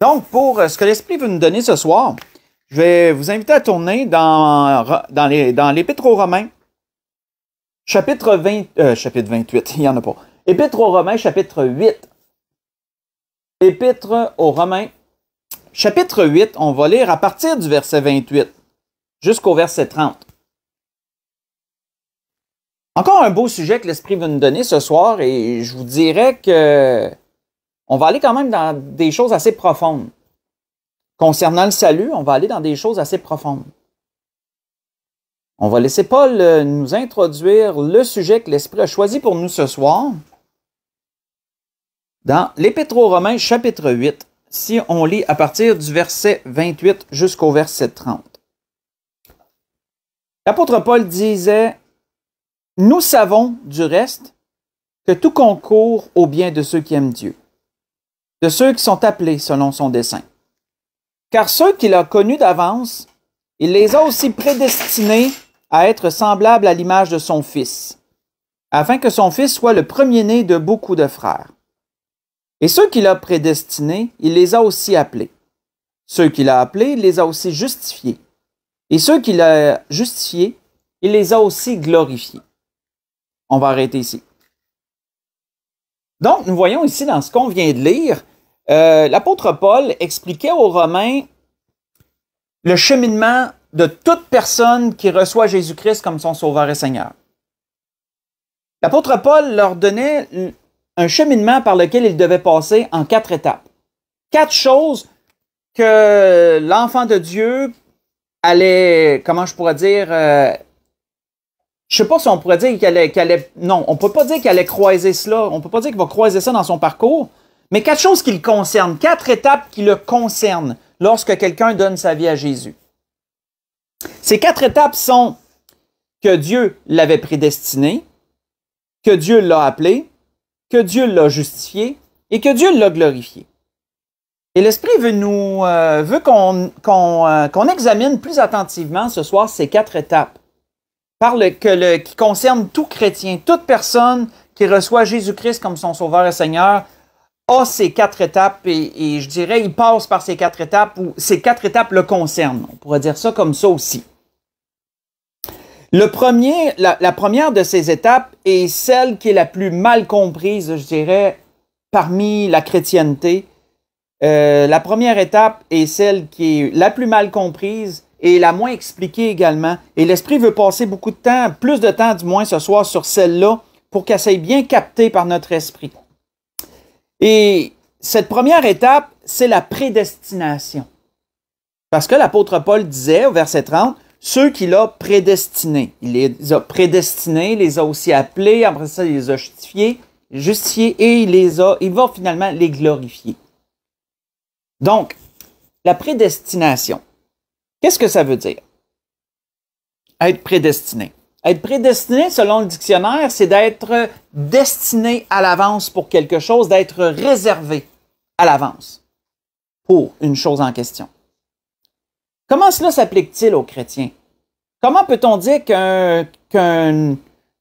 Donc, pour euh, ce que l'Esprit veut nous donner ce soir, je vais vous inviter à tourner dans, dans, les, dans l'Épître aux Romains, chapitre 20, euh, chapitre 28, il n'y en a pas. Épître aux Romains, chapitre 8. Épître aux Romains, chapitre 8, on va lire à partir du verset 28 jusqu'au verset 30. Encore un beau sujet que l'Esprit veut nous donner ce soir et je vous dirais que on va aller quand même dans des choses assez profondes. Concernant le salut, on va aller dans des choses assez profondes. On va laisser Paul euh, nous introduire le sujet que l'Esprit a choisi pour nous ce soir dans l'Épître aux Romains chapitre 8, si on lit à partir du verset 28 jusqu'au verset 30. L'apôtre Paul disait, Nous savons du reste que tout concourt au bien de ceux qui aiment Dieu de ceux qui sont appelés selon son dessein. Car ceux qu'il a connus d'avance, il les a aussi prédestinés à être semblables à l'image de son Fils, afin que son Fils soit le premier-né de beaucoup de frères. Et ceux qu'il a prédestinés, il les a aussi appelés. Ceux qu'il a appelés, il les a aussi justifiés. Et ceux qu'il a justifiés, il les a aussi glorifiés. On va arrêter ici. Donc, nous voyons ici dans ce qu'on vient de lire, euh, l'apôtre Paul expliquait aux Romains le cheminement de toute personne qui reçoit Jésus-Christ comme son Sauveur et Seigneur. L'apôtre Paul leur donnait un cheminement par lequel ils devaient passer en quatre étapes. Quatre choses que l'enfant de Dieu allait, comment je pourrais dire, je euh, je sais pas si on pourrait dire qu'elle allait, non, on ne peut pas dire qu'il allait croiser cela, on ne peut pas dire qu'il va croiser ça dans son parcours, mais quatre choses qui le concernent, quatre étapes qui le concernent lorsque quelqu'un donne sa vie à Jésus. Ces quatre étapes sont que Dieu l'avait prédestiné, que Dieu l'a appelé, que Dieu l'a justifié et que Dieu l'a glorifié. Et l'Esprit veut nous euh, veut euh, qu'on examine plus attentivement ce soir ces quatre étapes par le, qui concernent tout chrétien, toute personne qui reçoit Jésus-Christ comme son Sauveur et Seigneur a ces quatre étapes et, je dirais, il passe par ces quatre étapes ou ces quatre étapes le concernent. On pourrait dire ça comme ça aussi. Le premier, la, première de ces étapes est celle qui est la plus mal comprise, je dirais, parmi la chrétienté. Euh, la première étape est celle qui est la plus mal comprise et la moins expliquée également. Et l'Esprit veut passer beaucoup de temps, plus de temps du moins ce soir sur celle-là, pour qu'elle soit bien captée par notre esprit. Et cette première étape, c'est la prédestination. Parce que l'apôtre Paul disait au verset 30, ceux qu'il a prédestinés. Il les a prédestinés, il les a aussi appelés, après ça, il les a justifiés, justifiés et il les a, il va finalement les glorifier. Donc, la prédestination, qu'est-ce que ça veut dire? Être prédestiné. Être prédestiné, selon le dictionnaire, c'est d'être destiné à l'avance pour quelque chose, d'être réservé à l'avance pour une chose en question. Comment cela s'applique-t-il aux chrétiens? Comment peut-on dire que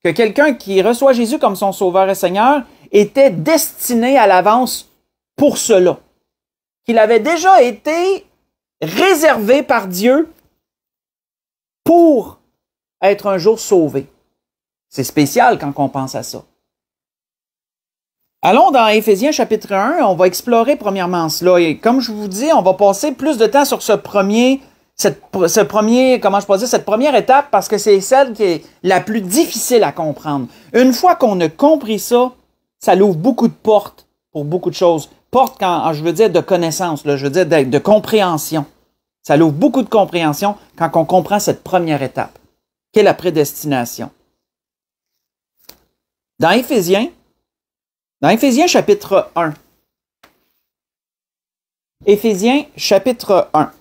quelqu'un qui reçoit Jésus comme son sauveur et Seigneur était destiné à l'avance pour cela? Qu'il avait déjà été réservé par Dieu pour être un jour sauvé. C'est spécial quand on pense à ça. Allons dans Éphésiens chapitre 1, on va explorer premièrement cela. Et comme je vous dis, on va passer plus de temps sur ce premier, cette, ce premier, comment je peux dire, cette première étape parce que c'est celle qui est la plus difficile à comprendre. Une fois qu'on a compris ça, ça l'ouvre beaucoup de portes pour beaucoup de choses. Portes, quand, je veux dire, de connaissances, je veux dire, de, de compréhension. Ça l'ouvre beaucoup de compréhension quand on comprend cette première étape qu'est la prédestination. Dans Éphésiens, dans Éphésiens chapitre 1, Éphésiens chapitre 1,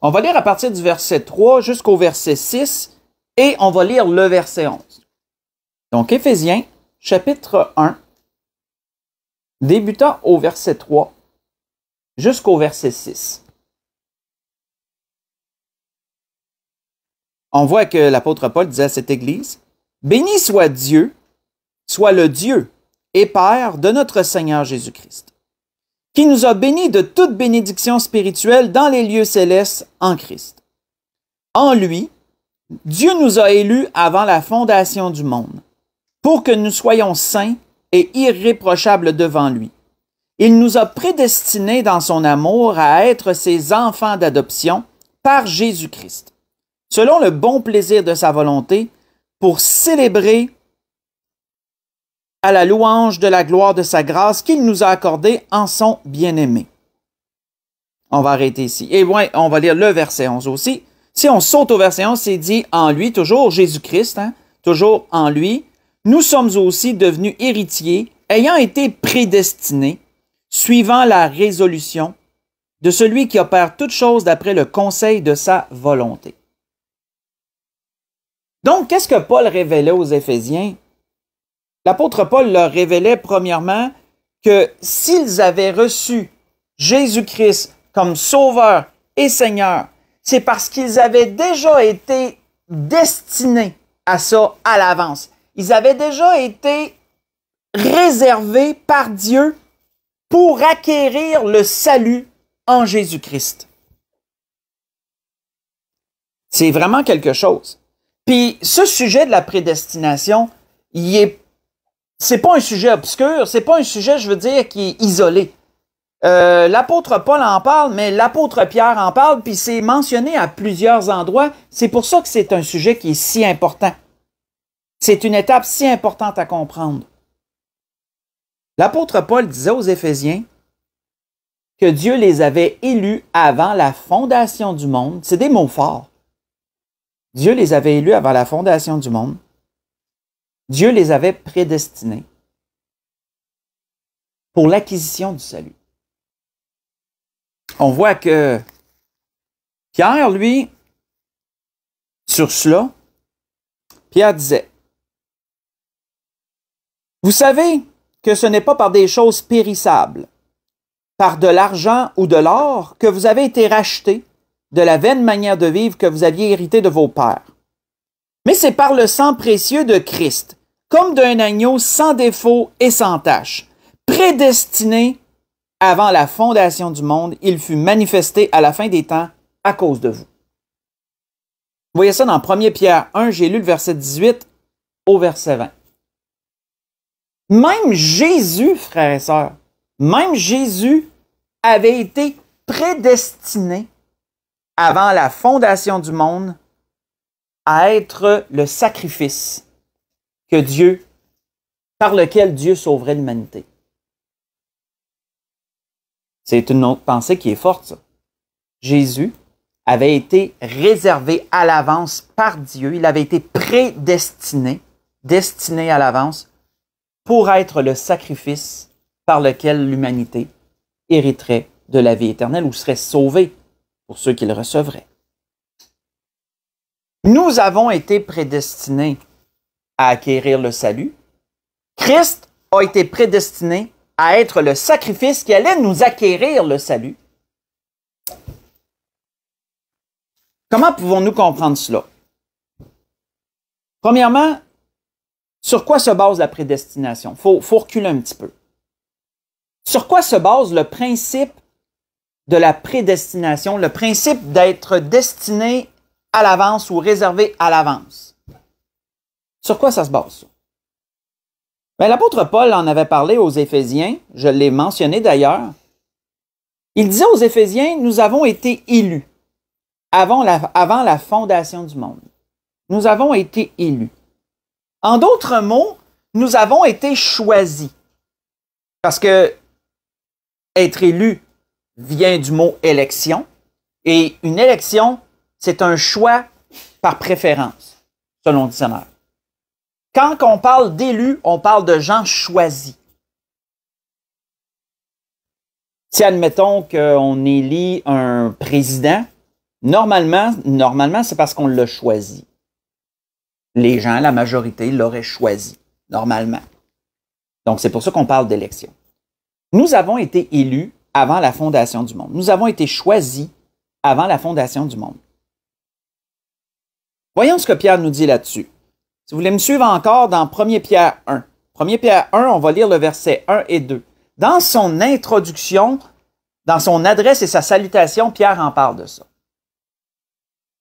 on va lire à partir du verset 3 jusqu'au verset 6 et on va lire le verset 11. Donc Éphésiens chapitre 1, débutant au verset 3 jusqu'au verset 6. on voit que l'apôtre Paul disait à cette Église, Béni soit Dieu, soit le Dieu et Père de notre Seigneur Jésus-Christ, qui nous a bénis de toute bénédiction spirituelle dans les lieux célestes en Christ. En lui, Dieu nous a élus avant la fondation du monde, pour que nous soyons saints et irréprochables devant lui. Il nous a prédestinés dans son amour à être ses enfants d'adoption par Jésus-Christ selon le bon plaisir de sa volonté, pour célébrer à la louange de la gloire de sa grâce qu'il nous a accordée en son bien-aimé. On va arrêter ici. Et ouais, on va lire le verset 11 aussi. Si on saute au verset 11, c'est dit en lui, toujours Jésus-Christ, hein, toujours en lui, nous sommes aussi devenus héritiers, ayant été prédestinés, suivant la résolution de celui qui opère toutes choses d'après le conseil de sa volonté. Donc, qu'est-ce que Paul révélait aux Éphésiens? L'apôtre Paul leur révélait premièrement que s'ils avaient reçu Jésus-Christ comme Sauveur et Seigneur, c'est parce qu'ils avaient déjà été destinés à ça à l'avance. Ils avaient déjà été réservés par Dieu pour acquérir le salut en Jésus-Christ. C'est vraiment quelque chose. Puis ce sujet de la prédestination, il est c'est pas un sujet obscur, c'est pas un sujet, je veux dire, qui est isolé. Euh, l'apôtre Paul en parle, mais l'apôtre Pierre en parle, puis c'est mentionné à plusieurs endroits. C'est pour ça que c'est un sujet qui est si important. C'est une étape si importante à comprendre. L'apôtre Paul disait aux Éphésiens que Dieu les avait élus avant la fondation du monde. C'est des mots forts. Dieu les avait élus avant la fondation du monde. Dieu les avait prédestinés pour l'acquisition du salut. On voit que Pierre, lui, sur cela, Pierre disait, Vous savez que ce n'est pas par des choses périssables, par de l'argent ou de l'or que vous avez été rachetés de la vaine manière de vivre que vous aviez hérité de vos pères. Mais c'est par le sang précieux de Christ, comme d'un agneau sans défaut et sans tache, prédestiné avant la fondation du monde, il fut manifesté à la fin des temps à cause de vous. Vous voyez ça dans 1 Pierre 1, j'ai lu le verset 18 au verset 20. Même Jésus, frères et sœurs, même Jésus avait été prédestiné avant la fondation du monde à être le sacrifice que Dieu, par lequel Dieu sauverait l'humanité. C'est une autre pensée qui est forte, Jésus avait été réservé à l'avance par Dieu, il avait été prédestiné, destiné à l'avance, pour être le sacrifice par lequel l'humanité hériterait de la vie éternelle ou serait sauvée pour ceux qui le recevraient. Nous avons été prédestinés à acquérir le salut. Christ a été prédestiné à être le sacrifice qui allait nous acquérir le salut. Comment pouvons-nous comprendre cela? Premièrement, sur quoi se base la prédestination? Il faut, faut reculer un petit peu. Sur quoi se base le principe de la prédestination, le principe d'être destiné à l'avance ou réservé à l'avance. Sur quoi ça se base? Ben, l'apôtre Paul en avait parlé aux Éphésiens, je l'ai mentionné d'ailleurs. Il disait aux Éphésiens, nous avons été élus avant la, avant la fondation du monde. Nous avons été élus. En d'autres mots, nous avons été choisis. Parce que être élu, vient du mot élection. Et une élection, c'est un choix par préférence, selon le dictionnaire. Quand on parle d'élu, on parle de gens choisis. Si admettons qu'on élit un président, normalement, normalement c'est parce qu'on l'a choisi. Les gens, la majorité, l'auraient choisi, normalement. Donc, c'est pour ça qu'on parle d'élection. Nous avons été élus avant la fondation du monde. Nous avons été choisis avant la fondation du monde. Voyons ce que Pierre nous dit là-dessus. Si vous voulez me suivre encore dans 1 Pierre 1. 1 Pierre 1, on va lire le verset 1 et 2. Dans son introduction, dans son adresse et sa salutation, Pierre en parle de ça.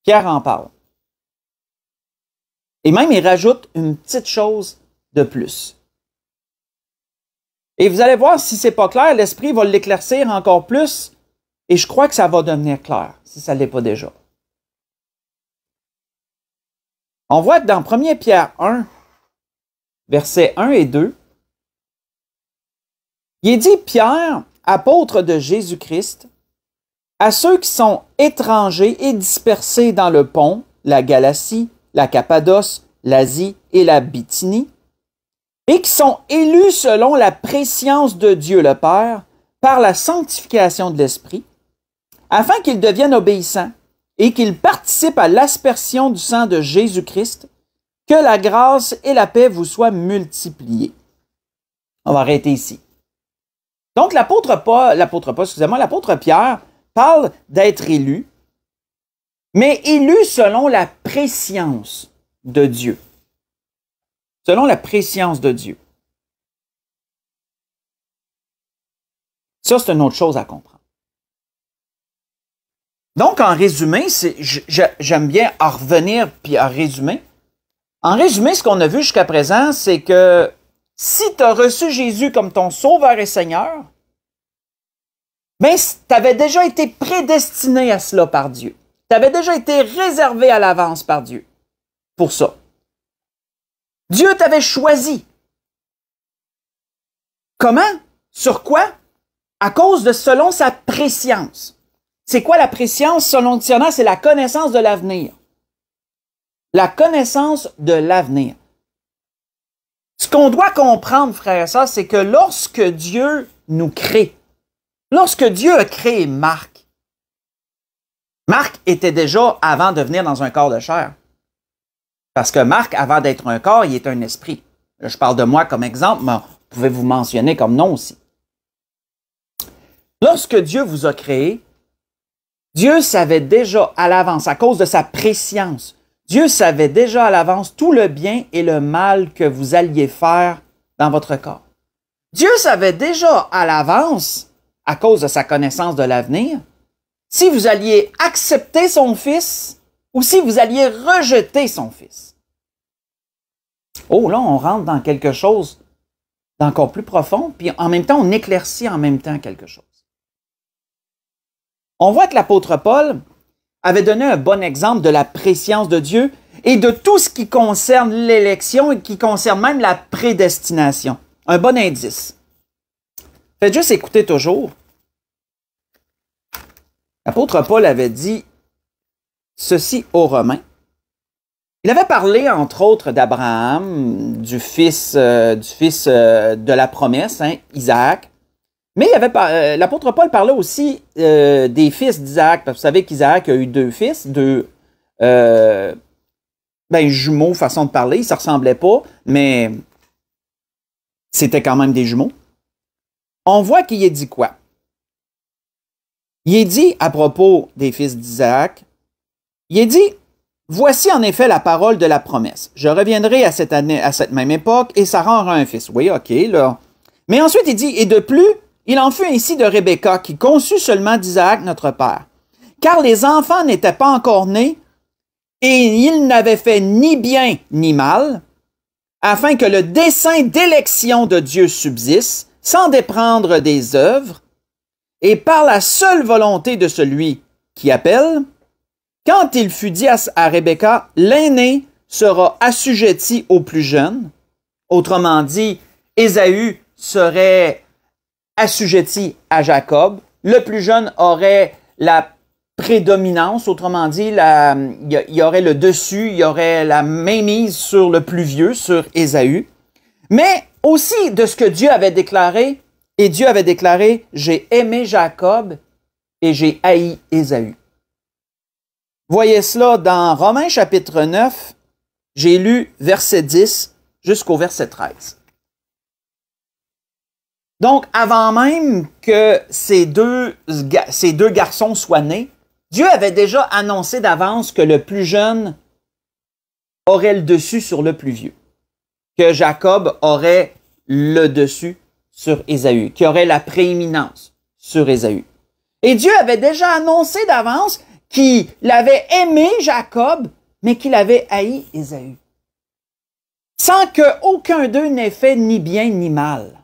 Pierre en parle. Et même, il rajoute une petite chose de plus. Et vous allez voir, si c'est pas clair, l'esprit va l'éclaircir encore plus. Et je crois que ça va devenir clair, si ça ne l'est pas déjà. On voit dans 1 Pierre 1, versets 1 et 2, il est dit Pierre, apôtre de Jésus-Christ, à ceux qui sont étrangers et dispersés dans le pont, la Galatie, la Cappadoce, l'Asie et la Bithynie, et qui sont élus selon la préscience de Dieu le Père par la sanctification de l'Esprit, afin qu'ils deviennent obéissants et qu'ils participent à l'aspersion du sang de Jésus-Christ, que la grâce et la paix vous soient multipliées. On va arrêter ici. Donc l'apôtre Paul, l'apôtre Paul, excusez-moi, l'apôtre Pierre parle d'être élu, mais élu selon la préscience de Dieu selon la préscience de Dieu. Ça, c'est une autre chose à comprendre. Donc, en résumé, j'aime bien en revenir puis en résumer. En résumé, ce qu'on a vu jusqu'à présent, c'est que si tu as reçu Jésus comme ton Sauveur et Seigneur, mais ben, tu avais déjà été prédestiné à cela par Dieu. Tu avais déjà été réservé à l'avance par Dieu pour ça. Dieu t'avait choisi. Comment? Sur quoi? À cause de selon sa préscience. C'est quoi la préscience selon le C'est la connaissance de l'avenir. La connaissance de l'avenir. Ce qu'on doit comprendre, frère ça, c'est que lorsque Dieu nous crée, lorsque Dieu a créé Marc, Marc était déjà avant de venir dans un corps de chair. Parce que Marc, avant d'être un corps, il est un esprit. je parle de moi comme exemple, mais vous pouvez vous mentionner comme nom aussi. Lorsque Dieu vous a créé, Dieu savait déjà à l'avance, à cause de sa préscience, Dieu savait déjà à l'avance tout le bien et le mal que vous alliez faire dans votre corps. Dieu savait déjà à l'avance, à cause de sa connaissance de l'avenir, si vous alliez accepter son Fils ou si vous alliez rejeter son Fils. Oh là, on rentre dans quelque chose d'encore plus profond, puis en même temps, on éclaircit en même temps quelque chose. On voit que l'apôtre Paul avait donné un bon exemple de la préscience de Dieu et de tout ce qui concerne l'élection et qui concerne même la prédestination. Un bon indice. Faites juste écouter toujours. L'apôtre Paul avait dit ceci aux Romains. Il avait parlé, entre autres, d'Abraham, du fils, euh, du fils euh, de la promesse, hein, Isaac. Mais euh, l'apôtre Paul parlait aussi des fils d'Isaac, parce que vous savez qu'Isaac a eu deux fils, deux ben, jumeaux, façon de parler, ils ne ressemblaient pas, mais c'était quand même des jumeaux. On voit qu'il est dit quoi? Il est dit à propos des fils d'Isaac, il est dit, Voici en effet la parole de la promesse. Je reviendrai à cette, année, à cette même époque et ça rendra un fils. Oui, ok, là. Mais ensuite il dit, et de plus, il en fut ainsi de Rebecca qui conçut seulement d'Isaac notre père. Car les enfants n'étaient pas encore nés et ils n'avaient fait ni bien ni mal, afin que le dessein d'élection de Dieu subsiste sans déprendre des œuvres et par la seule volonté de celui qui appelle, quand il fut dit à, Rebecca, l'aîné sera assujetti au plus jeune, autrement dit, Ésaü serait assujetti à Jacob, le plus jeune aurait la prédominance, autrement dit, il y, y, aurait le dessus, il y aurait la mainmise sur le plus vieux, sur Ésaü, mais aussi de ce que Dieu avait déclaré, et Dieu avait déclaré, j'ai aimé Jacob et j'ai haï Ésaü. Voyez cela dans Romains chapitre 9, j'ai lu verset 10 jusqu'au verset 13. Donc, avant même que ces deux, ces deux garçons soient nés, Dieu avait déjà annoncé d'avance que le plus jeune aurait le dessus sur le plus vieux, que Jacob aurait le dessus sur Ésaü, qui aurait la prééminence sur Ésaü. Et Dieu avait déjà annoncé d'avance qui l'avait aimé, Jacob, mais qui l'avait haï, Ésaü. Sans que aucun d'eux n'ait fait ni bien ni mal.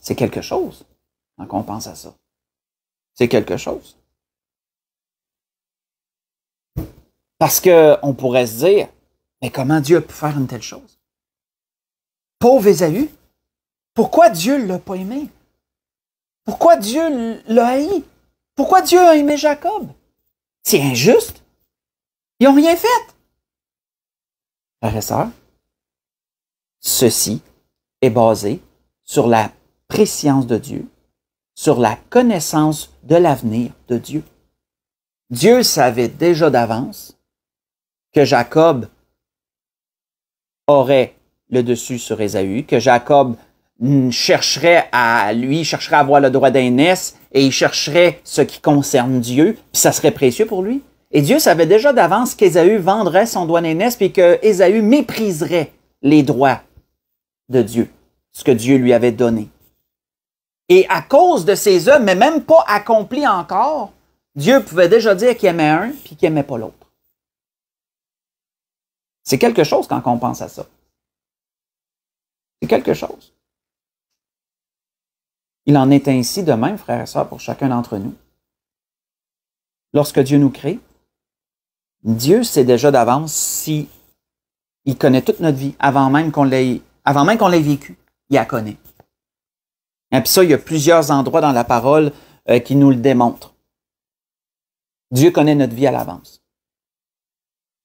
C'est quelque chose, hein, quand on pense à ça. C'est quelque chose. Parce qu'on pourrait se dire, mais comment Dieu a pu faire une telle chose? Pauvre Ésaü, pourquoi Dieu ne l'a pas aimé? Pourquoi Dieu l'a haï? Pourquoi Dieu a aimé Jacob? C'est injuste. Ils n'ont rien fait. Frères et ceci est basé sur la préscience de Dieu, sur la connaissance de l'avenir de Dieu. Dieu savait déjà d'avance que Jacob aurait le dessus sur Ésaü, que Jacob chercherait à lui, chercherait à avoir le droit d'aînesse et il chercherait ce qui concerne Dieu, puis ça serait précieux pour lui. Et Dieu savait déjà d'avance qu'Ésaü vendrait son droit d'aînesse puis que Ésaü mépriserait les droits de Dieu, ce que Dieu lui avait donné. Et à cause de ces œuvres, mais même pas accomplies encore, Dieu pouvait déjà dire qu'il aimait un puis qu'il aimait pas l'autre. C'est quelque chose quand on pense à ça. C'est quelque chose. Il en est ainsi de même, frères et sœurs, pour chacun d'entre nous. Lorsque Dieu nous crée, Dieu sait déjà d'avance si il connaît toute notre vie avant même qu'on l'ait avant même qu'on l'ait il la connaît. Et puis ça, il y a plusieurs endroits dans la parole euh, qui nous le démontrent. Dieu connaît notre vie à l'avance.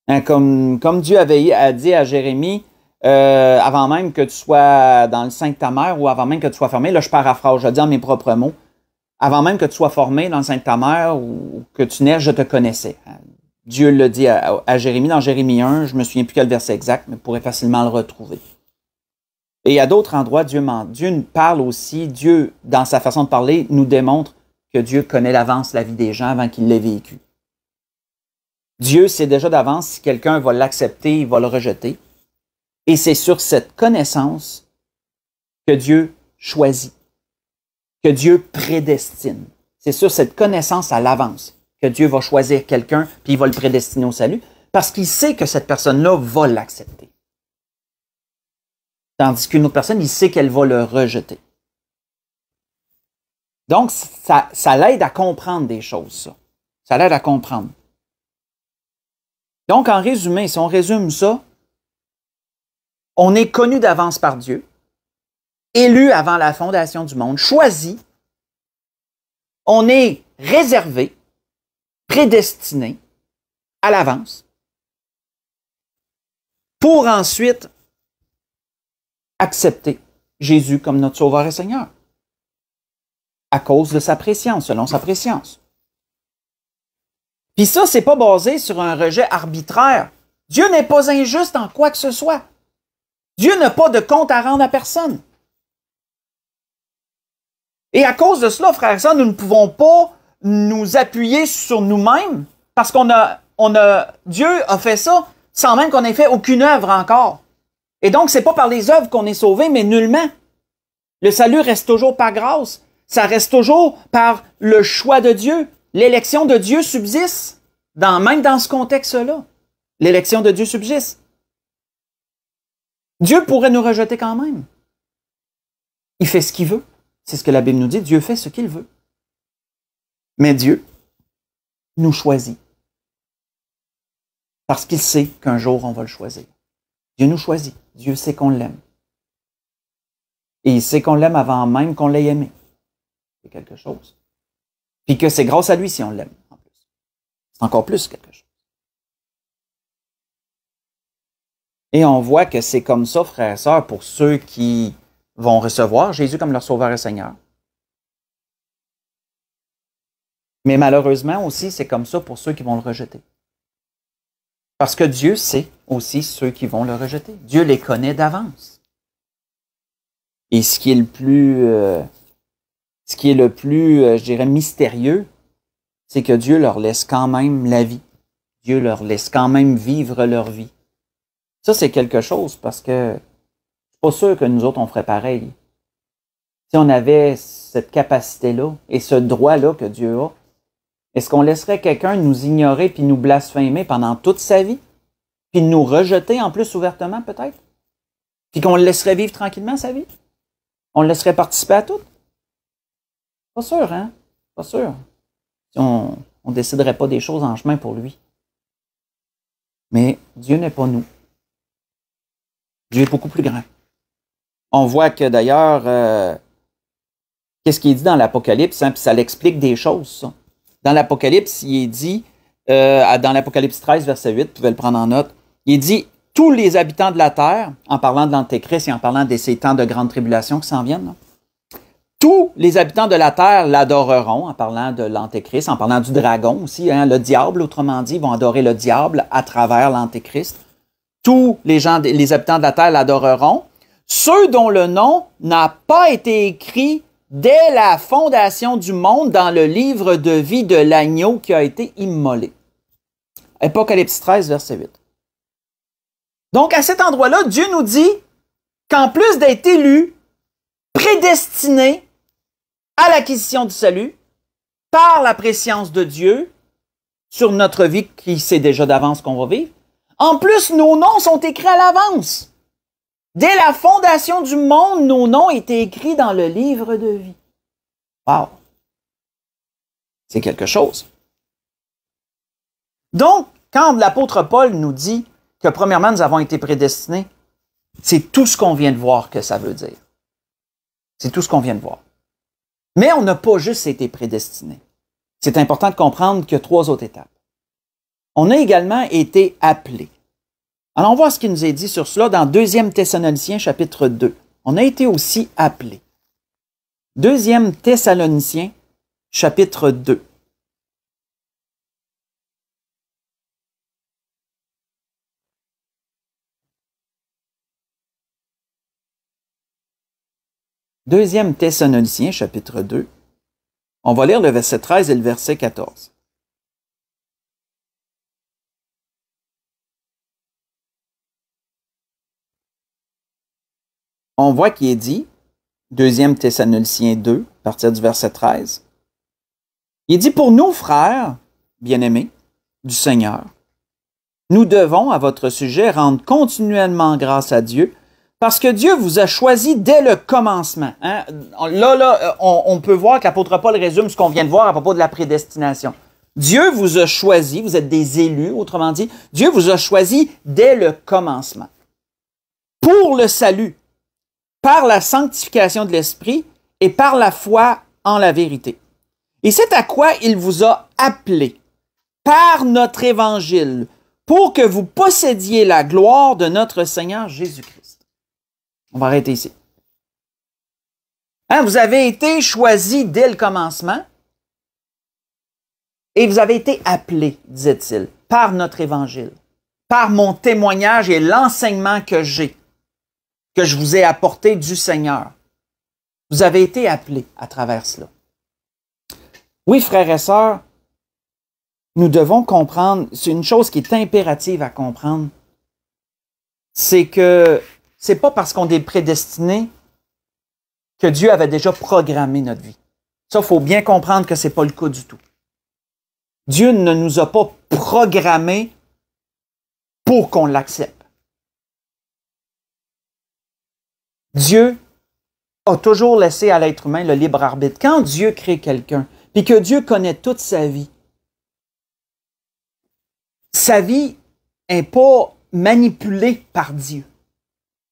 Hein, comme, comme Dieu avait dit à Jérémie, euh, avant même que tu sois dans le sein de ta mère ou avant même que tu sois formé, là je paraphrase, je dis en mes propres mots, avant même que tu sois formé dans le sein de ta mère ou que tu naisses, je te connaissais. Dieu le dit à, Jérémie dans Jérémie 1, je me souviens plus quel verset exact, mais pourrais facilement le retrouver. Et à d'autres endroits, Dieu, Dieu nous parle aussi, Dieu, dans sa façon de parler, nous démontre que Dieu connaît d'avance la vie des gens avant qu'il l'ait vécu. Dieu sait déjà d'avance si quelqu'un va l'accepter, il va le rejeter. Et c'est sur cette connaissance que Dieu choisit, que Dieu prédestine. C'est sur cette connaissance à l'avance que Dieu va choisir quelqu'un, puis il va le prédestiner au salut, parce qu'il sait que cette personne-là va l'accepter. Tandis qu'une autre personne, il sait qu'elle va le rejeter. Donc, ça, ça l'aide à comprendre des choses, ça. Ça l'aide à comprendre. Donc, en résumé, si on résume ça, on est connu d'avance par Dieu, élu avant la fondation du monde, choisi. On est réservé, prédestiné à l'avance pour ensuite accepter Jésus comme notre Sauveur et Seigneur à cause de sa préscience, selon sa préscience. Puis ça, c'est pas basé sur un rejet arbitraire. Dieu n'est pas injuste en quoi que ce soit. Dieu n'a pas de compte à rendre à personne. Et à cause de cela, frères et sœurs, nous ne pouvons pas nous appuyer sur nous-mêmes parce qu'on a, on a, Dieu a fait ça sans même qu'on ait fait aucune œuvre encore. Et donc, c'est pas par les œuvres qu'on est sauvé, mais nullement. Le salut reste toujours par grâce. Ça reste toujours par le choix de Dieu. L'élection de Dieu subsiste, même dans ce contexte-là. L'élection de Dieu subsiste. Dieu pourrait nous rejeter quand même. Il fait ce qu'il veut. C'est ce que la Bible nous dit. Dieu fait ce qu'il veut. Mais Dieu nous choisit. Parce qu'il sait qu'un jour on va le choisir. Dieu nous choisit. Dieu sait qu'on l'aime. Et il sait qu'on l'aime avant même qu'on l'ait aimé. C'est quelque chose. Puis que c'est grâce à lui si on l'aime, plus. C'est encore plus quelque chose. Et on voit que c'est comme ça, frères et sœurs, pour ceux qui vont recevoir Jésus comme leur Sauveur et Seigneur. Mais malheureusement aussi, c'est comme ça pour ceux qui vont le rejeter. Parce que Dieu sait aussi ceux qui vont le rejeter. Dieu les connaît d'avance. Et ce qui est le plus, euh, ce qui est le plus, euh, je dirais, mystérieux, c'est que Dieu leur laisse quand même la vie. Dieu leur laisse quand même vivre leur vie. Ça, c'est quelque chose parce que je suis pas sûr que nous autres, on ferait pareil. Si on avait cette capacité-là et ce droit-là que Dieu a, est-ce qu'on laisserait quelqu'un nous ignorer puis nous blasphémer pendant toute sa vie? Puis nous rejeter en plus ouvertement, peut-être? Puis qu'on le laisserait vivre tranquillement sa vie? On le laisserait participer à tout? Pas sûr, hein? Pas sûr. on ne déciderait pas des choses en chemin pour lui. Mais Dieu n'est pas nous. Dieu est beaucoup plus grand. On voit que d'ailleurs, euh, qu'est-ce qu'il dit dans l'Apocalypse? Hein, puis ça l'explique des choses, Dans l'Apocalypse, il est dit, euh, dans l'Apocalypse 13, verset 8, vous pouvez le prendre en note, il dit Tous les habitants de la terre, en parlant de l'Antéchrist et en parlant de ces temps de grande tribulation qui s'en viennent, tous les habitants de la terre l'adoreront, en parlant de l'Antéchrist, en parlant du dragon aussi, hein, le diable, autrement dit, vont adorer le diable à travers l'Antéchrist tous les gens, les habitants de la terre l'adoreront. Ceux dont le nom n'a pas été écrit dès la fondation du monde dans le livre de vie de l'agneau qui a été immolé. Apocalypse 13, verset 8. Donc, à cet endroit-là, Dieu nous dit qu'en plus d'être élu, prédestiné à l'acquisition du salut, par la préscience de Dieu sur notre vie qui sait déjà d'avance qu'on va vivre, en plus, nos noms sont écrits à l'avance. Dès la fondation du monde, nos noms étaient écrits dans le livre de vie. Wow! C'est quelque chose. Donc, quand l'apôtre Paul nous dit que premièrement, nous avons été prédestinés, c'est tout ce qu'on vient de voir que ça veut dire. C'est tout ce qu'on vient de voir. Mais on n'a pas juste été prédestinés. C'est important de comprendre qu'il y a trois autres étapes on a également été appelés. Alors, on voit ce qu'il nous est dit sur cela dans 2 Thessaloniciens chapitre 2. On a été aussi appelés. 2 Thessaloniciens chapitre 2. Deuxième Thessaloniciens chapitre 2. On va lire le verset 13 et le verset 14. on voit qu'il est dit, 2e Thessaloniciens 2, à partir du verset 13, il dit pour nous, frères, bien-aimés, du Seigneur, nous devons à votre sujet rendre continuellement grâce à Dieu, parce que Dieu vous a choisi dès le commencement. Hein? Là, là, on, peut voir qu'apôtre Paul résume ce qu'on vient de voir à propos de la prédestination. Dieu vous a choisi, vous êtes des élus, autrement dit, Dieu vous a choisi dès le commencement. Pour le salut, par la sanctification de l'Esprit et par la foi en la vérité. Et c'est à quoi il vous a appelé par notre évangile pour que vous possédiez la gloire de notre Seigneur Jésus-Christ. On va arrêter ici. Hein, vous avez été choisi dès le commencement et vous avez été appelé, disait-il, par notre évangile, par mon témoignage et l'enseignement que j'ai que je vous ai apporté du Seigneur. Vous avez été appelés à travers cela. Oui, frères et sœurs, nous devons comprendre, c'est une chose qui est impérative à comprendre, c'est que c'est pas parce qu'on est prédestiné que Dieu avait déjà programmé notre vie. Ça, faut bien comprendre que ce n'est pas le cas du tout. Dieu ne nous a pas programmé pour qu'on l'accepte. Dieu a toujours laissé à l'être humain le libre arbitre. Quand Dieu crée quelqu'un, puis que Dieu connaît toute sa vie, sa vie n'est pas manipulée par Dieu.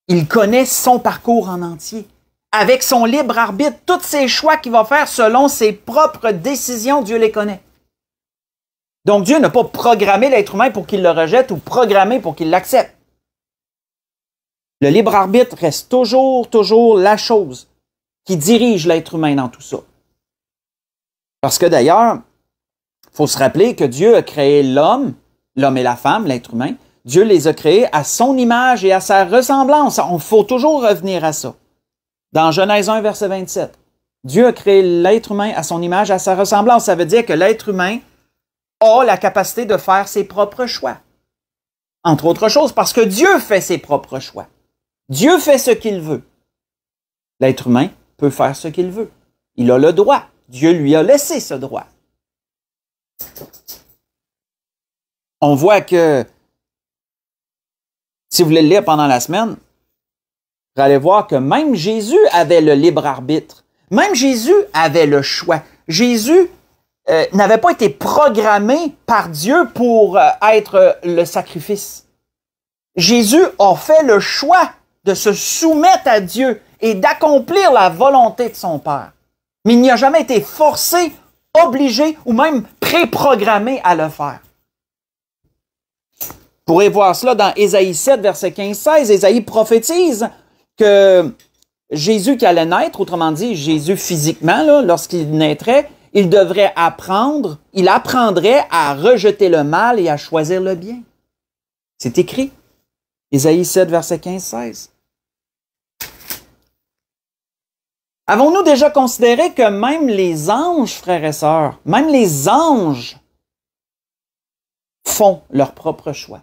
Il connaît son parcours en entier. Avec son libre arbitre, tous ses choix qu'il va faire selon ses propres décisions, Dieu les connaît. Donc Dieu n'a pas programmé l'être humain pour qu'il le rejette ou programmé pour qu'il l'accepte. Le libre arbitre reste toujours, toujours la chose qui dirige l'être humain dans tout ça. Parce que d'ailleurs, il faut se rappeler que Dieu a créé l'homme, l'homme et la femme, l'être humain. Dieu les a créés à son image et à sa ressemblance. On faut toujours revenir à ça. Dans Genèse 1, verset 27, Dieu a créé l'être humain à son image, à sa ressemblance. Ça veut dire que l'être humain a la capacité de faire ses propres choix. Entre autres choses, parce que Dieu fait ses propres choix. Dieu fait ce qu'il veut. L'être humain peut faire ce qu'il veut. Il a le droit. Dieu lui a laissé ce droit. On voit que, si vous voulez le lire pendant la semaine, vous allez voir que même Jésus avait le libre arbitre. Même Jésus avait le choix. Jésus euh, n'avait pas été programmé par Dieu pour euh, être euh, le sacrifice. Jésus a fait le choix de se soumettre à Dieu et d'accomplir la volonté de son Père. Mais il n'y a jamais été forcé, obligé ou même préprogrammé à le faire. Vous pourrez voir cela dans Ésaïe 7, verset 15-16. Ésaïe prophétise que Jésus qui allait naître, autrement dit Jésus physiquement, lorsqu'il naîtrait, il devrait apprendre, il apprendrait à rejeter le mal et à choisir le bien. C'est écrit. Ésaïe 7, verset 15-16. Avons-nous déjà considéré que même les anges, frères et sœurs, même les anges font leur propre choix?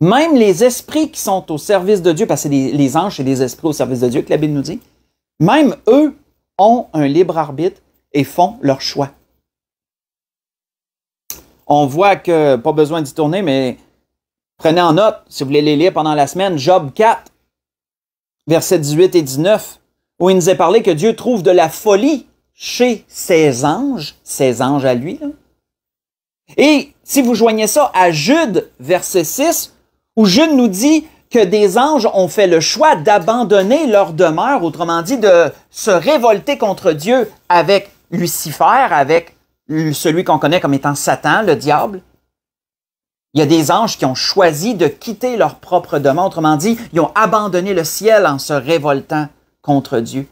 Même les esprits qui sont au service de Dieu, parce que les, anges et les esprits au service de Dieu que la Bible nous dit, même eux ont un libre arbitre et font leur choix. On voit que, pas besoin d'y tourner, mais prenez en note, si vous voulez les lire pendant la semaine, Job 4, versets 18 et 19, où il nous est parlé que Dieu trouve de la folie chez ses anges, ses anges à lui. Et si vous joignez ça à Jude, verset 6, où Jude nous dit que des anges ont fait le choix d'abandonner leur demeure, autrement dit, de se révolter contre Dieu avec Lucifer, avec celui qu'on connaît comme étant Satan, le diable, il y a des anges qui ont choisi de quitter leur propre demeure. Autrement dit, ils ont abandonné le ciel en se révoltant contre Dieu.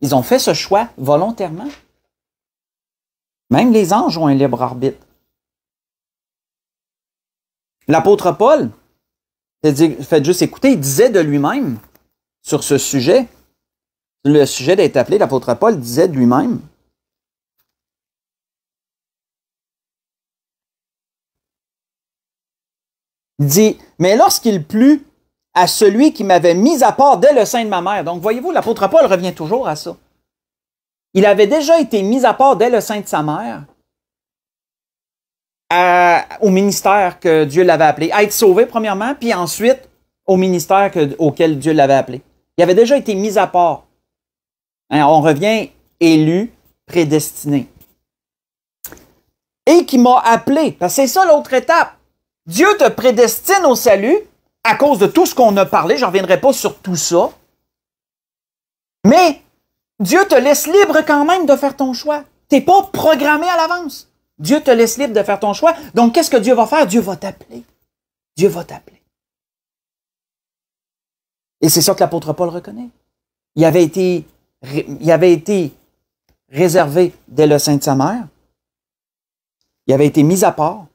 Ils ont fait ce choix volontairement. Même les anges ont un libre arbitre. L'apôtre Paul, faites juste écouter, disait de lui-même sur ce sujet, le sujet d'être appelé, l'apôtre Paul disait de lui-même, Il dit, mais lorsqu'il plut à celui qui m'avait mis à part dès le sein de ma mère. Donc, voyez-vous, l'apôtre Paul revient toujours à ça. Il avait déjà été mis à part dès le sein de sa mère au ministère que Dieu l'avait appelé, à être sauvé premièrement, puis ensuite au ministère que, auquel Dieu l'avait appelé. Il avait déjà été mis à part. Hein, on revient élu, prédestiné. Et qui m'a appelé. Parce que c'est ça l'autre étape. Dieu te prédestine au salut à cause de tout ce qu'on a parlé. Je ne reviendrai pas sur tout ça. Mais Dieu te laisse libre quand même de faire ton choix. Tu n'es pas programmé à l'avance. Dieu te laisse libre de faire ton choix. Donc, qu'est-ce que Dieu va faire? Dieu va t'appeler. Dieu va t'appeler. Et c'est ça que l'apôtre Paul reconnaît. Il avait été, il avait été réservé dès le sein de sa mère. Il avait été mis à part.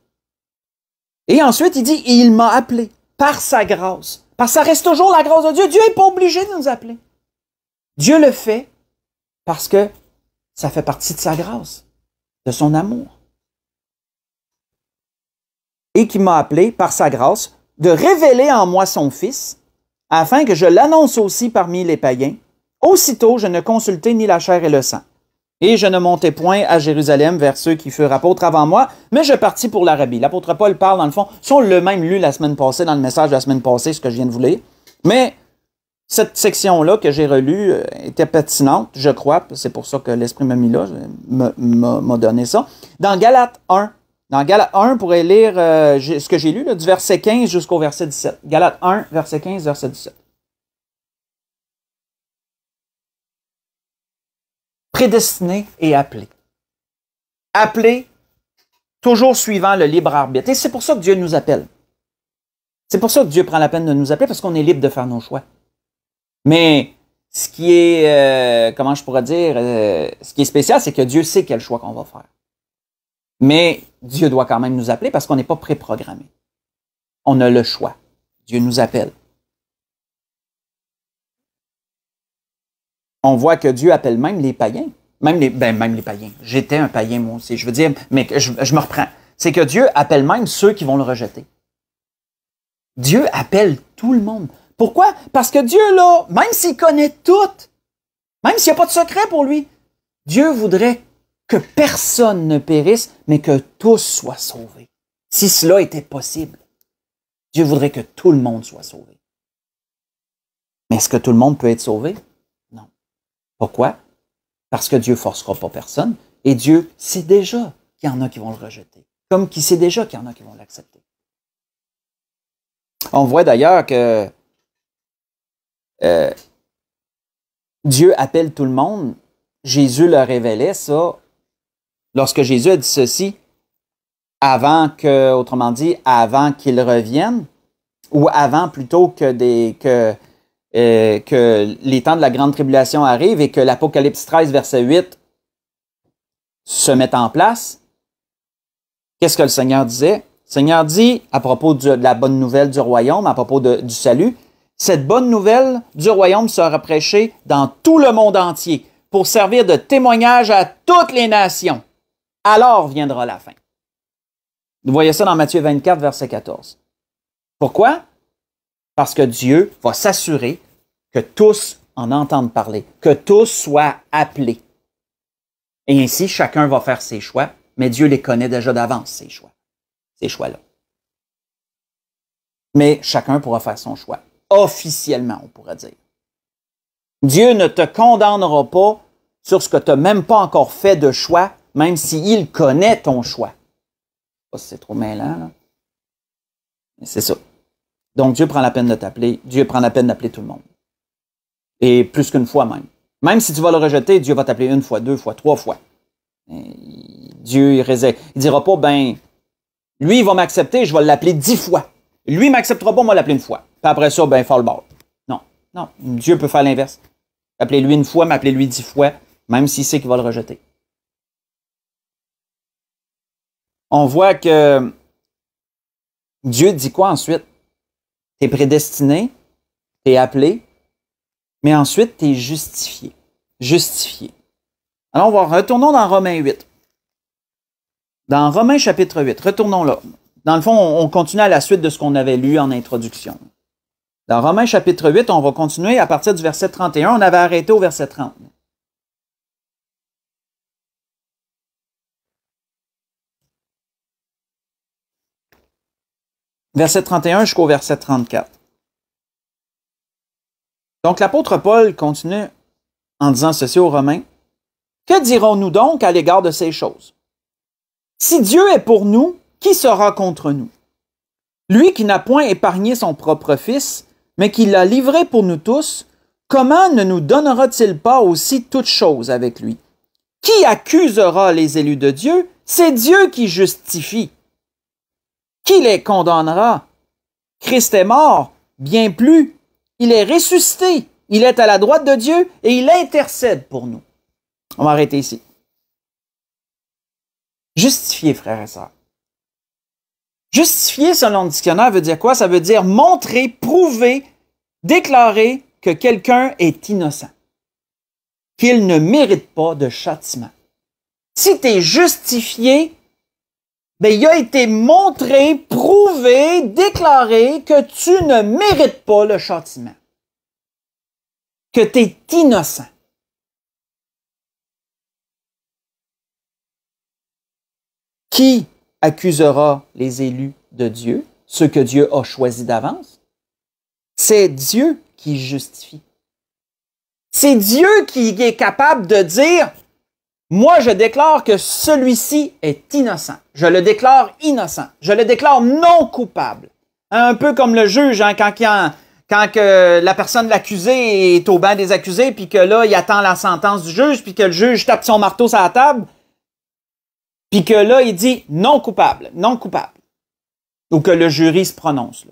Et ensuite, il dit, il m'a appelé par sa grâce. Parce que ça reste toujours la grâce de Dieu. Dieu n'est pas obligé de nous appeler. Dieu le fait parce que ça fait partie de sa grâce, de son amour. Et qui m'a appelé par sa grâce de révéler en moi son Fils, afin que je l'annonce aussi parmi les païens. Aussitôt, je ne consultais ni la chair et le sang. Et je ne montais point à Jérusalem vers ceux qui furent apôtres avant moi, mais je partis pour l'Arabie. L'apôtre Paul parle, dans le fond, si le même lu la semaine passée, dans le message de la semaine passée, ce que je viens de vous lire, mais cette section-là que j'ai relue euh, était pertinente, je crois, c'est pour ça que l'Esprit m'a mis là, m'a donné ça. Dans Galate 1, dans Galate 1, on pourrait lire euh, ce que j'ai lu, du verset 15 jusqu'au verset 17. Galate 1, verset 15, verset 17. prédestiné et appelé. Appelé, toujours suivant le libre arbitre. Et c'est pour ça que Dieu nous appelle. C'est pour ça que Dieu prend la peine de nous appeler, parce qu'on est libre de faire nos choix. Mais ce qui est, euh, comment je pourrais dire, euh, ce qui est spécial, c'est que Dieu sait quel choix qu'on va faire. Mais Dieu doit quand même nous appeler parce qu'on n'est pas préprogrammé. On a le choix. Dieu nous appelle. on voit que Dieu appelle même les païens. Même les, ben, même les païens. J'étais un païen, moi aussi. Je veux dire, mais je, me reprends. C'est que Dieu appelle même ceux qui vont le rejeter. Dieu appelle tout le monde. Pourquoi? Parce que Dieu, là, même s'il connaît tout, même s'il n'y a pas de secret pour lui, Dieu voudrait que personne ne périsse, mais que tous soient sauvés. Si cela était possible, Dieu voudrait que tout le monde soit sauvé. Mais est-ce que tout le monde peut être sauvé? Pourquoi? Parce que Dieu forcera pas personne et Dieu sait déjà qu'il y en a qui vont le rejeter, comme qu'il sait déjà qu'il y en a qui vont l'accepter. On voit d'ailleurs que euh, Dieu appelle tout le monde. Jésus le révélait, ça, lorsque Jésus a dit ceci, avant que, autrement dit, avant qu'il revienne, ou avant plutôt que des, que euh, que les temps de la grande tribulation arrivent et que l'Apocalypse 13, verset 8 se met en place, qu'est-ce que le Seigneur disait? Le Seigneur dit, à propos de la bonne nouvelle du royaume, à propos du salut, cette bonne nouvelle du royaume sera prêchée dans tout le monde entier pour servir de témoignage à toutes les nations. Alors viendra la fin. Vous voyez ça dans Matthieu 24, verset 14. Pourquoi? parce que Dieu va s'assurer que tous en entendent parler, que tous soient appelés. Et ainsi, chacun va faire ses choix, mais Dieu les connaît déjà d'avance, ses choix, ces choix-là. Mais chacun pourra faire son choix, officiellement, on pourrait dire. Dieu ne te condamnera pas sur ce que tu n'as même pas encore fait de choix, même s'il connaît ton choix. Je sais pas si c'est trop mêlant, là. Mais c'est ça. Donc Dieu prend la peine de t'appeler, Dieu prend la peine d'appeler tout le monde. Et plus qu'une fois même. Même si tu vas le rejeter, Dieu va t'appeler une fois, deux fois, trois fois. Dieu, il ne dira pas, ben, lui, il va m'accepter, je vais l'appeler dix fois. Lui, il m'acceptera pas, moi, l'appeler une fois. Puis après ça, ben, le ball. Non, non, Dieu peut faire l'inverse. Appeler lui une fois, m'appeler lui dix fois, même s'il sait qu'il va le rejeter. On voit que Dieu dit quoi ensuite? Tu es prédestiné, tu es appelé, mais ensuite tu es justifié. Justifié. Alors, on va retournons dans Romains 8. Dans Romains chapitre 8, retournons là. Dans le fond, on continue à la suite de ce qu'on avait lu en introduction. Dans Romains chapitre 8, on va continuer à partir du verset 31. On avait arrêté au verset 30. verset 31 jusqu'au verset 34. Donc l'apôtre Paul continue en disant ceci aux Romains. Que dirons-nous donc à l'égard de ces choses? Si Dieu est pour nous, qui sera contre nous? Lui qui n'a point épargné son propre Fils, mais qui l'a livré pour nous tous, comment ne nous donnera-t-il pas aussi toutes choses avec lui? Qui accusera les élus de Dieu? C'est Dieu qui justifie qui les condamnera? Christ est mort, bien plus, il est ressuscité, il est à la droite de Dieu et il intercède pour nous. On va arrêter ici. Justifier, frères et sœurs. Justifier, selon le dictionnaire, veut dire quoi? Ça veut dire montrer, prouver, déclarer que quelqu'un est innocent, qu'il ne mérite pas de châtiment. Si tu es justifié, mais ben, il a été montré, prouvé, déclaré que tu ne mérites pas le châtiment. Que tu es innocent. Qui accusera les élus de Dieu, ceux que Dieu a choisis d'avance? C'est Dieu qui justifie. C'est Dieu qui est capable de dire moi, je déclare que celui-ci est innocent. Je le déclare innocent. Je le déclare non coupable. Un peu comme le juge, hein, quand, que la personne l'accusée est au banc des accusés, puis que là, il attend la sentence du juge, puis que le juge tape son marteau sur la table, puis que là, il dit non coupable, non coupable. Ou que le jury se prononce.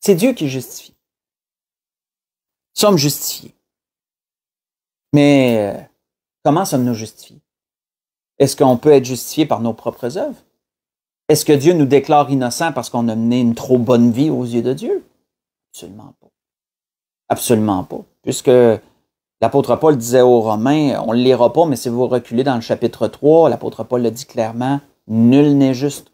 C'est Dieu qui justifie. Sommes justifiés. Mais euh, comment sommes-nous justifiés? Est-ce qu'on peut être justifié par nos propres œuvres? Est-ce que Dieu nous déclare innocents parce qu'on a mené une trop bonne vie aux yeux de Dieu? Absolument pas. Absolument pas. Puisque l'apôtre Paul disait aux Romains, on ne le lira pas, mais si vous reculez dans le chapitre 3, l'apôtre Paul le dit clairement, nul n'est juste.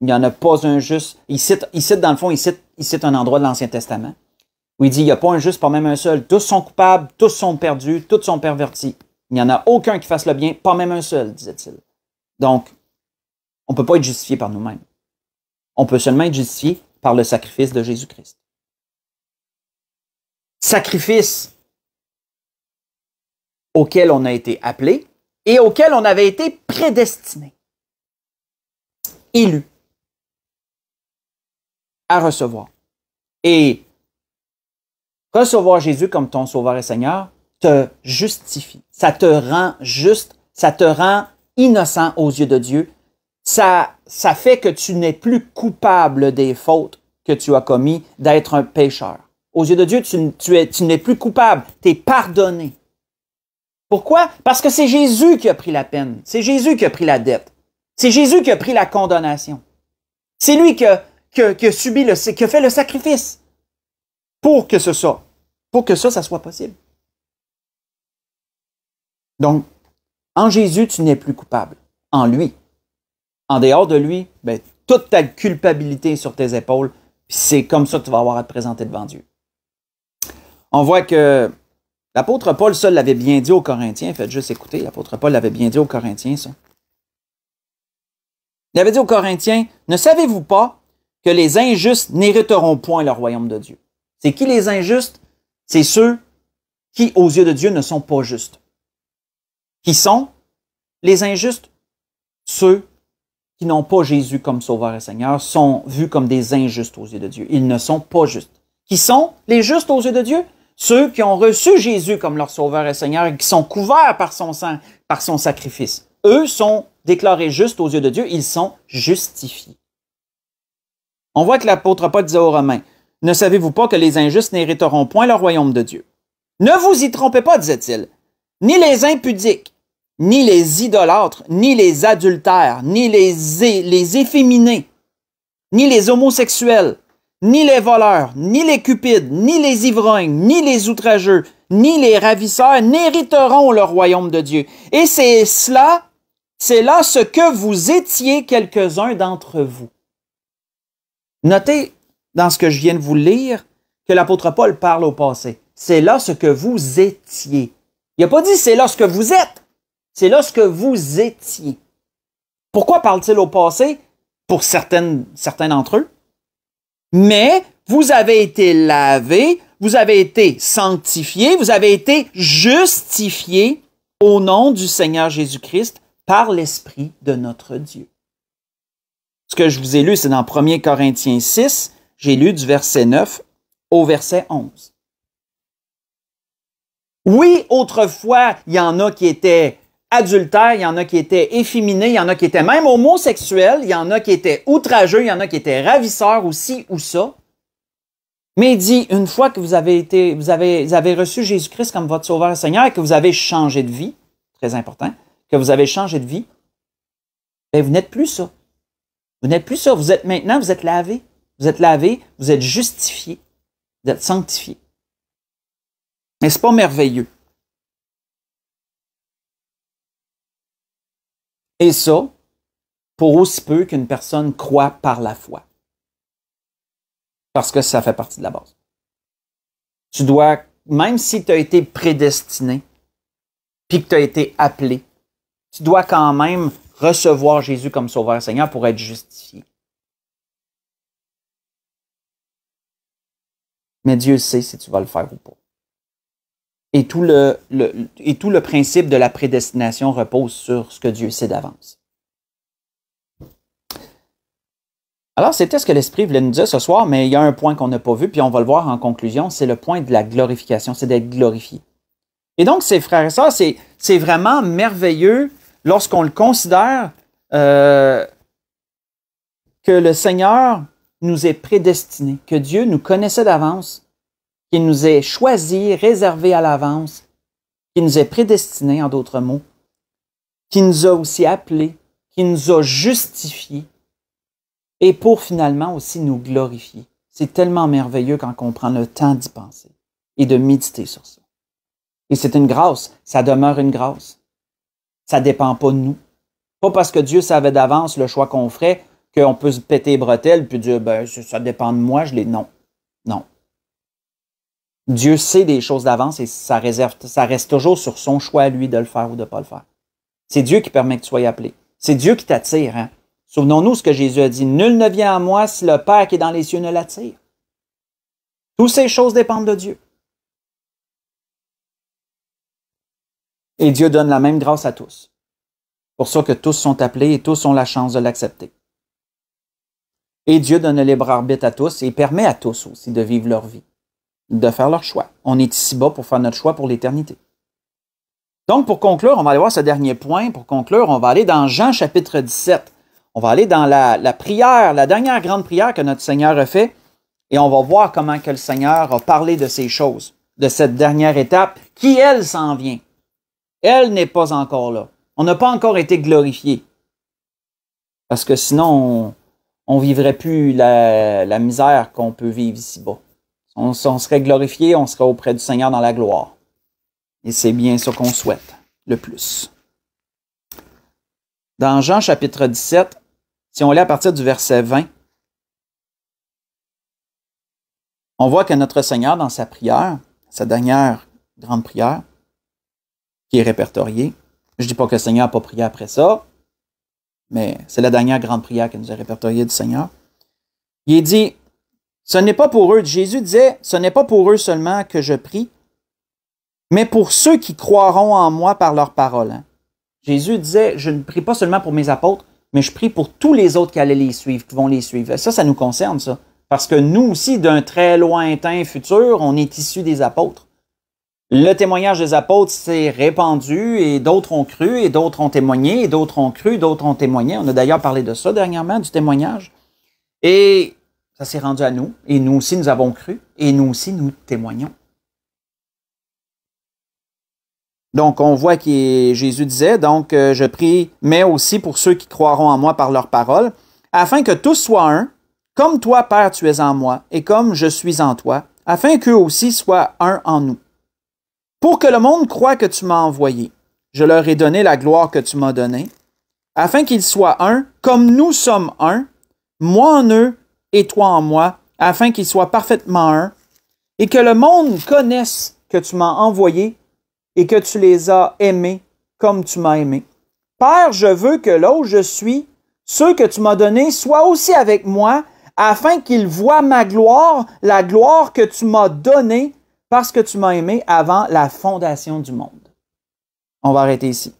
Il n'y en a pas un juste. Il cite, dans le fond, il cite un endroit de l'Ancien Testament oui, il dit, il n'y a pas un juste, pas même un seul. Tous sont coupables, tous sont perdus, tous sont pervertis. Il n'y en a aucun qui fasse le bien, pas même un seul, disait-il. Donc, on ne peut pas être justifié par nous-mêmes. On peut seulement être justifié par le sacrifice de Jésus-Christ. Sacrifice auquel on a été appelé et auquel on avait été prédestiné, élu à recevoir. Et Recevoir Jésus comme ton Sauveur et Seigneur te justifie. Ça te rend juste, ça te rend innocent aux yeux de Dieu. Ça, ça fait que tu n'es plus coupable des fautes que tu as commises, d'être un pécheur. Aux yeux de Dieu, tu, n'es plus coupable, tu es pardonné. Pourquoi? Parce que c'est Jésus qui a pris la peine, c'est Jésus qui a pris la dette, c'est Jésus qui a pris la condamnation. C'est lui qui le, qui a fait le sacrifice pour que ce soit, pour que ça, ça soit possible. Donc, en Jésus, tu n'es plus coupable. En lui. En dehors de lui, ben, toute ta culpabilité est sur tes épaules. C'est comme ça que tu vas avoir à te présenter devant Dieu. On voit que l'apôtre Paul seul l'avait bien dit aux Corinthiens. Faites juste écouter, l'apôtre Paul l'avait bien dit aux Corinthiens, ça. Il avait dit aux Corinthiens, ne savez-vous pas que les injustes n'hériteront point le royaume de Dieu? C'est qui les injustes? C'est ceux qui, aux yeux de Dieu, ne sont pas justes. Qui sont les injustes? Ceux qui n'ont pas Jésus comme Sauveur et Seigneur sont vus comme des injustes aux yeux de Dieu. Ils ne sont pas justes. Qui sont les justes aux yeux de Dieu? Ceux qui ont reçu Jésus comme leur Sauveur et Seigneur et qui sont couverts par son sang, par son sacrifice. Eux sont déclarés justes aux yeux de Dieu. Ils sont justifiés. On voit que l'apôtre Paul disait aux Romains, ne savez-vous pas que les injustes n'hériteront point le royaume de Dieu? Ne vous y trompez pas, disait-il, ni les impudiques, ni les idolâtres, ni les adultères, ni les, les efféminés, ni les homosexuels, ni les voleurs, ni les cupides, ni les ivrognes, ni les outrageux, ni les ravisseurs n'hériteront le royaume de Dieu. Et c'est cela, c'est là ce que vous étiez quelques-uns d'entre vous. Notez dans ce que je viens de vous lire que l'apôtre Paul parle au passé. C'est là ce que vous étiez. Il n'a pas dit c'est là ce que vous êtes, c'est là ce que vous étiez. Pourquoi parle-t-il au passé? Pour certaines, certains d'entre eux. Mais vous avez été lavé, vous avez été sanctifié, vous avez été justifié au nom du Seigneur Jésus-Christ par l'Esprit de notre Dieu. Ce que je vous ai lu, c'est dans 1 Corinthiens 6, j'ai lu du verset 9 au verset 11. Oui, autrefois, il y en a qui étaient adultères, il y en a qui étaient efféminés, il y en a qui étaient même homosexuels, il y en a qui étaient outrageux, il y en a qui étaient ravisseurs aussi ou ça. Mais il dit, une fois que vous avez été, vous avez, avez reçu Jésus-Christ comme votre sauveur et Seigneur et que vous avez changé de vie, très important, que vous avez changé de vie, bien, vous n'êtes plus ça. Vous n'êtes plus ça. Vous êtes maintenant, vous êtes lavé. Vous êtes lavé, vous êtes justifié, vous êtes sanctifié. N'est-ce pas merveilleux? Et ça, pour aussi peu qu'une personne croit par la foi. Parce que ça fait partie de la base. Tu dois, même si tu as été prédestiné, puis que tu as été appelé, tu dois quand même recevoir Jésus comme Sauveur Seigneur pour être justifié. mais Dieu sait si tu vas le faire ou pas. Et tout le, et tout le principe de la prédestination repose sur ce que Dieu sait d'avance. Alors, c'était ce que l'Esprit voulait nous dire ce soir, mais il y a un point qu'on n'a pas vu, puis on va le voir en conclusion, c'est le point de la glorification, c'est d'être glorifié. Et donc, ces frères et sœurs, c'est vraiment merveilleux lorsqu'on le considère euh, que le Seigneur nous est prédestiné, que Dieu nous connaissait d'avance, qu'il nous ait choisi, réservé à l'avance, qu'il nous est prédestiné, en d'autres mots, qu'il nous a aussi appelés, qu'il nous a justifiés, et pour finalement aussi nous glorifier. C'est tellement merveilleux quand on prend le temps d'y penser et de méditer sur ça. Et c'est une grâce, ça demeure une grâce. Ça ne dépend pas de nous. Pas parce que Dieu savait d'avance le choix qu'on ferait qu'on peut se péter les bretelles puis dire ben, ça dépend de moi, je l'ai ». non. Non. Dieu sait des choses d'avance et ça réserve ça reste toujours sur son choix à lui de le faire ou de pas le faire. C'est Dieu qui permet que tu sois appelé. C'est Dieu qui t'attire, hein. Souvenons-nous ce que Jésus a dit nul ne vient à moi si le Père qui est dans les cieux ne l'attire. Toutes ces choses dépendent de Dieu. Et Dieu donne la même grâce à tous. Pour ça que tous sont appelés et tous ont la chance de l'accepter. Et Dieu donne le libre arbitre à tous et permet à tous aussi de vivre leur vie, de faire leur choix. On est ici-bas pour faire notre choix pour l'éternité. Donc, pour conclure, on va aller voir ce dernier point. Pour conclure, on va aller dans Jean chapitre 17. On va aller dans la, prière, la dernière grande prière que notre Seigneur a fait, et on va voir comment que le Seigneur a parlé de ces choses, de cette dernière étape, qui, elle, s'en vient. Elle n'est pas encore là. On n'a pas encore été glorifié. Parce que sinon, on vivrait plus la, misère qu'on peut vivre ici-bas. On, on, serait glorifié, on serait auprès du Seigneur dans la gloire. Et c'est bien ce qu'on souhaite le plus. Dans Jean chapitre 17, si on lit à partir du verset 20, on voit que notre Seigneur, dans sa prière, sa dernière grande prière, qui est répertoriée, je ne dis pas que le Seigneur n'a pas prié après ça, mais c'est la dernière grande prière que nous a répertoriée du Seigneur. Il dit, ce n'est pas pour eux, Jésus disait, ce n'est pas pour eux seulement que je prie, mais pour ceux qui croiront en moi par leur parole. Hein. Jésus disait, je ne prie pas seulement pour mes apôtres, mais je prie pour tous les autres qui allaient les suivre, qui vont les suivre. Ça, ça nous concerne, ça. Parce que nous aussi, d'un très lointain futur, on est issus des apôtres. Le témoignage des apôtres s'est répandu et d'autres ont cru et d'autres ont témoigné et d'autres ont cru, d'autres ont témoigné. On a d'ailleurs parlé de ça dernièrement, du témoignage. Et ça s'est rendu à nous et nous aussi nous avons cru et nous aussi nous témoignons. Donc, on voit que Jésus disait, donc, euh, je prie, mais aussi pour ceux qui croiront en moi par leur parole, afin que tous soient un, comme toi, Père, tu es en moi, et comme je suis en toi, afin qu'eux aussi soient un en nous, pour que le monde croie que tu m'as envoyé. Je leur ai donné la gloire que tu m'as donnée, afin qu'ils soient un, comme nous sommes un, moi en eux et toi en moi, afin qu'ils soient parfaitement un, et que le monde connaisse que tu m'as envoyé et que tu les as aimés comme tu m'as aimé. Père, je veux que là où je suis, ceux que tu m'as donnés soient aussi avec moi, afin qu'ils voient ma gloire, la gloire que tu m'as donnée, parce que tu m'as aimé avant la fondation du monde. On va arrêter ici.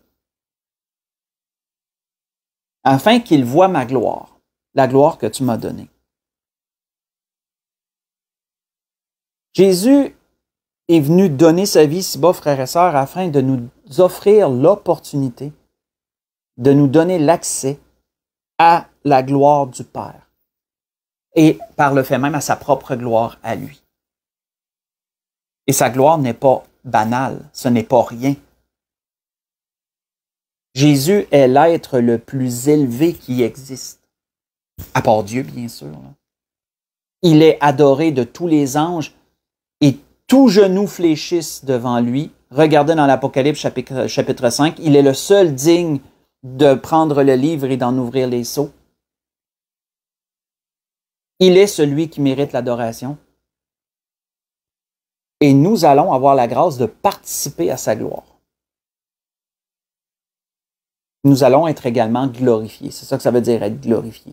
Afin qu'il voient ma gloire, la gloire que tu m'as donnée. Jésus est venu donner sa vie si bas, frères et sœurs, afin de nous offrir l'opportunité, de nous donner l'accès à la gloire du Père et par le fait même à sa propre gloire à lui. Et sa gloire n'est pas banale, ce n'est pas rien. Jésus est l'être le plus élevé qui existe, à part Dieu, bien sûr. Il est adoré de tous les anges et tous genoux fléchissent devant lui. Regardez dans l'Apocalypse chapitre, 5, il est le seul digne de prendre le livre et d'en ouvrir les seaux. Il est celui qui mérite l'adoration et nous allons avoir la grâce de participer à sa gloire. Nous allons être également glorifiés. C'est ça que ça veut dire être glorifié.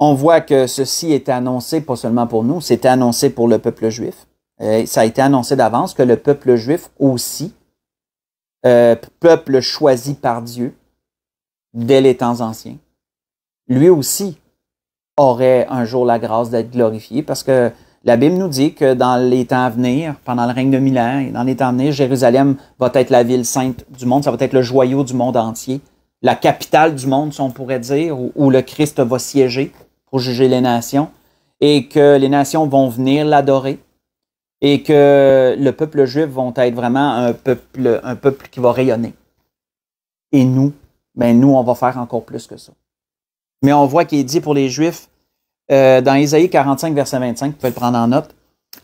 On voit que ceci est annoncé pas seulement pour nous, c'est annoncé pour le peuple juif. Euh, ça a été annoncé d'avance que le peuple juif aussi, euh, peuple choisi par Dieu dès les temps anciens, lui aussi aurait un jour la grâce d'être glorifié parce que la Bible nous dit que dans les temps à venir, pendant le règne de Milan et dans les temps à venir, Jérusalem va être la ville sainte du monde, ça va être le joyau du monde entier, la capitale du monde, si on pourrait dire, où, le Christ va siéger pour juger les nations, et que les nations vont venir l'adorer, et que le peuple juif va être vraiment un peuple, un peuple qui va rayonner. Et nous, ben nous, on va faire encore plus que ça. Mais on voit qu'il est dit pour les Juifs, euh, dans Isaïe 45, verset 25, vous pouvez le prendre en note.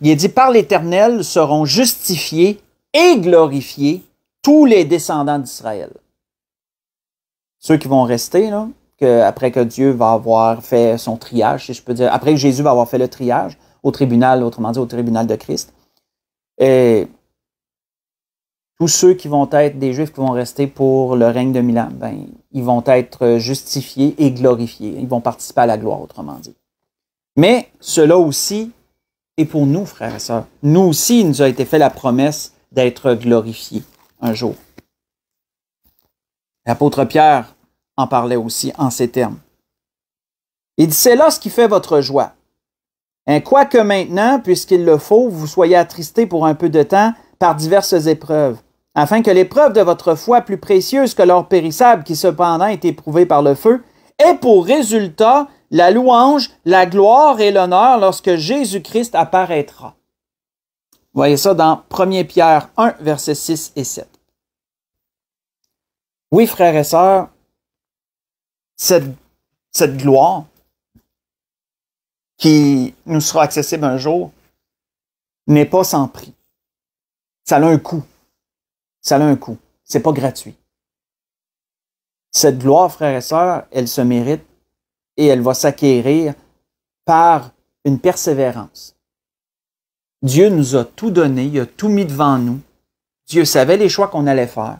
Il est dit, par l'Éternel seront justifiés et glorifiés tous les descendants d'Israël. Ceux qui vont rester, que, après que Dieu va avoir fait son triage, si je peux dire, après que Jésus va avoir fait le triage au tribunal, autrement dit au tribunal de Christ, et tous ceux qui vont être des Juifs qui vont rester pour le règne de Milan, ben, ils vont être justifiés et glorifiés. Ils vont participer à la gloire, autrement dit. Mais cela aussi est pour nous, frères et sœurs. Nous aussi, il nous a été fait la promesse d'être glorifiés un jour. L'apôtre Pierre en parlait aussi en ces termes. Il dit, c'est là ce qui fait votre joie. quoi hein, Quoique maintenant, puisqu'il le faut, vous soyez attristés pour un peu de temps par diverses épreuves, afin que l'épreuve de votre foi, plus précieuse que l'or périssable qui cependant est éprouvée par le feu, ait pour résultat la louange, la gloire et l'honneur lorsque Jésus-Christ apparaîtra. voyez ça dans 1 Pierre 1, versets 6 et 7. Oui, frères et sœurs, cette, cette gloire qui nous sera accessible un jour n'est pas sans prix. Ça a un coût. Ça a un coût. Ce n'est pas gratuit. Cette gloire, frères et sœurs, elle se mérite et elle va s'acquérir par une persévérance. Dieu nous a tout donné, il a tout mis devant nous. Dieu savait les choix qu'on allait faire.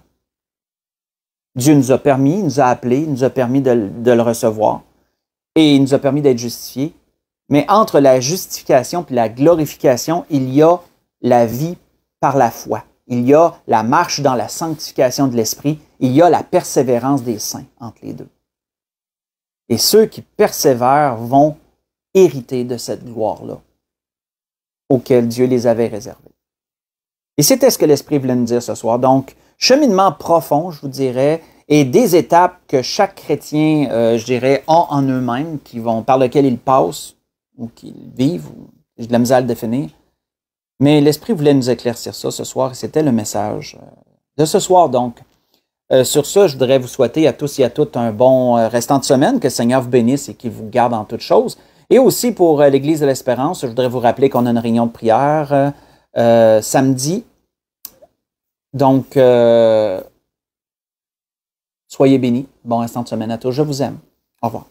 Dieu nous a permis, il nous a appelés, il nous a permis de, le recevoir et il nous a permis d'être justifiés. Mais entre la justification et la glorification, il y a la vie par la foi. Il y a la marche dans la sanctification de l'esprit. Il y a la persévérance des saints entre les deux. Et ceux qui persévèrent vont hériter de cette gloire-là auquel Dieu les avait réservés. Et c'était ce que l'Esprit voulait nous dire ce soir. Donc, cheminement profond, je vous dirais, et des étapes que chaque chrétien, euh, je dirais, a en eux-mêmes, qui vont, par lesquelles il passent, ou qu'ils vivent, je j'ai de la misère à le définir. Mais l'Esprit voulait nous éclaircir ça ce soir, et c'était le message euh, de ce soir. Donc, euh, sur ce, je voudrais vous souhaiter à tous et à toutes un bon euh, restant de semaine, que le Seigneur vous bénisse et qu'il vous garde en toutes choses. Et aussi pour euh, l'Église de l'Espérance, je voudrais vous rappeler qu'on a une réunion de prière samedi. Donc, soyez bénis. Bon restant de semaine à tous. Je vous aime. Au revoir.